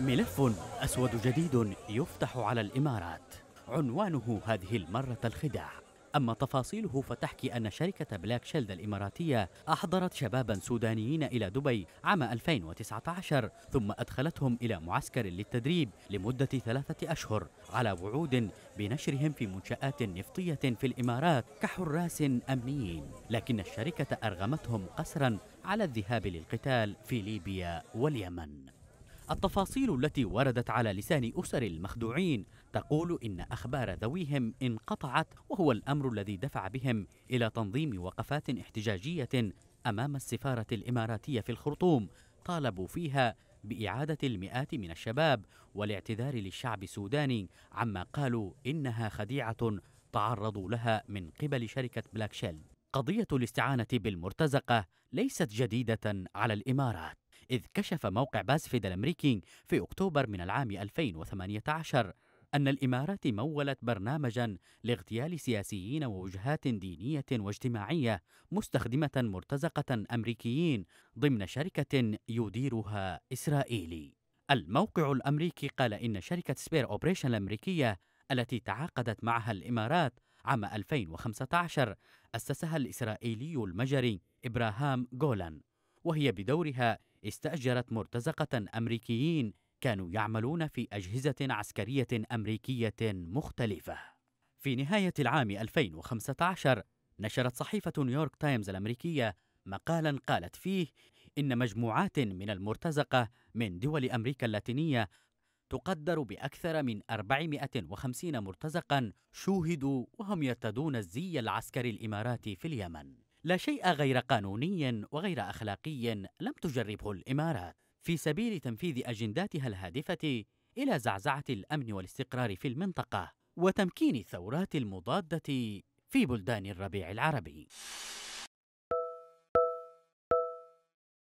ملف أسود جديد يفتح على الإمارات عنوانه هذه المرة الخداع أما تفاصيله فتحكي أن شركة بلاك شيلد الإماراتية أحضرت شبابا سودانيين إلى دبي عام 2019 ثم أدخلتهم إلى معسكر للتدريب لمدة ثلاثة أشهر على وعود بنشرهم في منشآت نفطية في الإمارات كحراس أمنيين لكن الشركة أرغمتهم قسرا على الذهاب للقتال في ليبيا واليمن التفاصيل التي وردت على لسان أسر المخدوعين تقول إن أخبار ذويهم انقطعت وهو الأمر الذي دفع بهم إلى تنظيم وقفات احتجاجية أمام السفارة الإماراتية في الخرطوم طالبوا فيها بإعادة المئات من الشباب والاعتذار للشعب السوداني عما قالوا إنها خديعة تعرضوا لها من قبل شركة بلاك شيل قضية الاستعانة بالمرتزقة ليست جديدة على الإمارات إذ كشف موقع بازفيد الأمريكي في أكتوبر من العام 2018 أن الإمارات مولت برنامجا لاغتيال سياسيين ووجهات دينية واجتماعية مستخدمة مرتزقة أمريكيين ضمن شركة يديرها إسرائيلي. الموقع الأمريكي قال إن شركة سبير أوبريشن الأمريكية التي تعاقدت معها الإمارات عام 2015 أسسها الإسرائيلي المجري إبراهام جولان وهي بدورها استأجرت مرتزقة أمريكيين كانوا يعملون في أجهزة عسكرية أمريكية مختلفة. في نهاية العام 2015 نشرت صحيفة نيويورك تايمز الأمريكية مقالا قالت فيه إن مجموعات من المرتزقة من دول أمريكا اللاتينية تقدر بأكثر من 450 مرتزقا شوهدوا وهم يرتدون الزي العسكري الإماراتي في اليمن لا شيء غير قانوني وغير أخلاقي لم تجربه الإمارات في سبيل تنفيذ أجنداتها الهادفة إلى زعزعة الأمن والاستقرار في المنطقة وتمكين الثورات المضادة في بلدان الربيع العربي